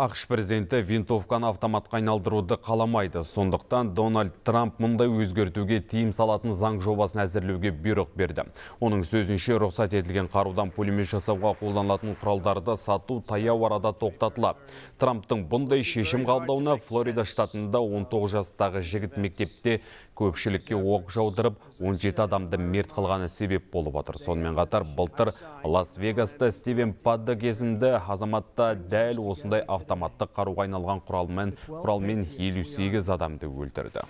ақш президенті винтовканы автоматқа айналдыруды қаламайды сондықтан дональд трамп мұндай өзгертуге тиім салатын заң жобасын әзірлеуге бұйрық берді оның сөзінше рұқсат етілген қарудан пулемет жасауға қолданылатын құралдарды сату таяу арада тоқтатылады трамптың бұндай шешім қабылдауына флорида штатында 19 жастағы жігіт мектепте көпшілікке оқ жаудырып 17 адамды мерт қылғаны себеп болып отыр сонымен қатар былтыр лас вегаста стивен паддок есімді азаматта дәл осындай авто автоматтық қаруға айналған құралмен, құралмен 58 адамды өлтірді